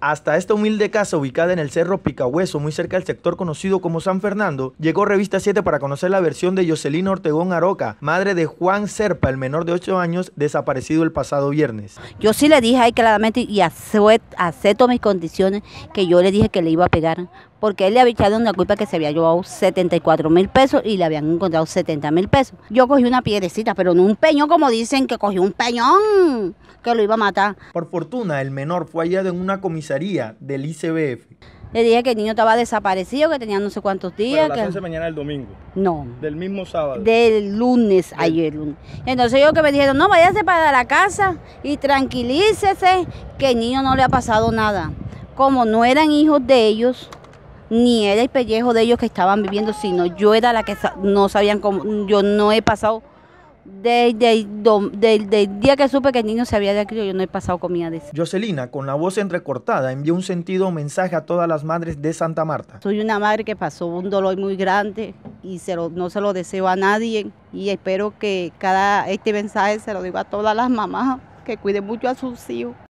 Hasta esta humilde casa ubicada en el Cerro Picahueso, muy cerca del sector conocido como San Fernando, llegó Revista 7 para conocer la versión de Jocelyn Ortegón Aroca, madre de Juan Serpa, el menor de 8 años, desaparecido el pasado viernes. Yo sí le dije ahí claramente y acepto mis condiciones que yo le dije que le iba a pegar, porque él le había echado una culpa que se había llevado 74 mil pesos y le habían encontrado 70 mil pesos. Yo cogí una piedrecita, pero no un peñón como dicen que cogí un peñón que lo iba a matar. Por fortuna, el menor fue hallado en una comisión del ICBF. Le dije que el niño estaba desaparecido, que tenía no sé cuántos días. Pero mañana del domingo. No. Del mismo sábado. Del lunes, ayer lunes. Entonces yo que me dijeron, no, váyase para la casa y tranquilícese que el niño no le ha pasado nada. Como no eran hijos de ellos, ni era el pellejo de ellos que estaban viviendo, sino yo era la que no sabían cómo, yo no he pasado desde el, día que supe que el niño se había de yo no he pasado comida de eso. Jocelina, con la voz entrecortada, envió un sentido mensaje a todas las madres de Santa Marta. Soy una madre que pasó un dolor muy grande y se no se lo deseo a nadie. Y espero que cada este mensaje se lo diga a todas las mamás que cuiden mucho a sus hijos.